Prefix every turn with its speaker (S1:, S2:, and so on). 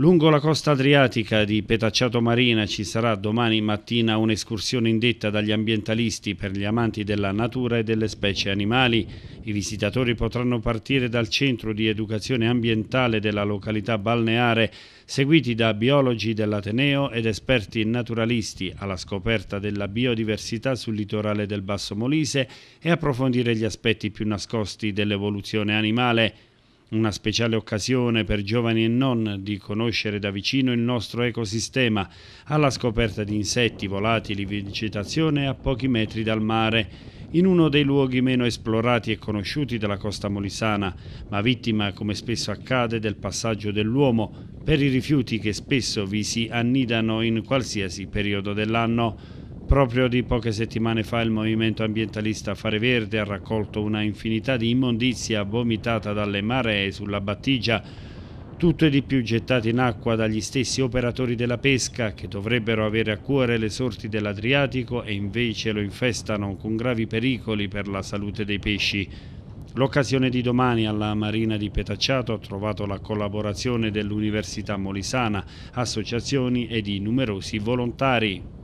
S1: Lungo la costa adriatica di Petacciato Marina ci sarà domani mattina un'escursione indetta dagli ambientalisti per gli amanti della natura e delle specie animali. I visitatori potranno partire dal centro di educazione ambientale della località balneare, seguiti da biologi dell'Ateneo ed esperti naturalisti alla scoperta della biodiversità sul litorale del Basso Molise e approfondire gli aspetti più nascosti dell'evoluzione animale una speciale occasione per giovani e non di conoscere da vicino il nostro ecosistema, alla scoperta di insetti, volatili, vegetazione a pochi metri dal mare in uno dei luoghi meno esplorati e conosciuti della costa molisana, ma vittima, come spesso accade, del passaggio dell'uomo per i rifiuti che spesso vi si annidano in qualsiasi periodo dell'anno. Proprio di poche settimane fa il movimento ambientalista Fare Verde ha raccolto una infinità di immondizia vomitata dalle maree sulla battigia, tutto e di più gettato in acqua dagli stessi operatori della pesca che dovrebbero avere a cuore le sorti dell'Adriatico e invece lo infestano con gravi pericoli per la salute dei pesci. L'occasione di domani alla Marina di Petacciato ha trovato la collaborazione dell'Università Molisana, associazioni e di numerosi volontari.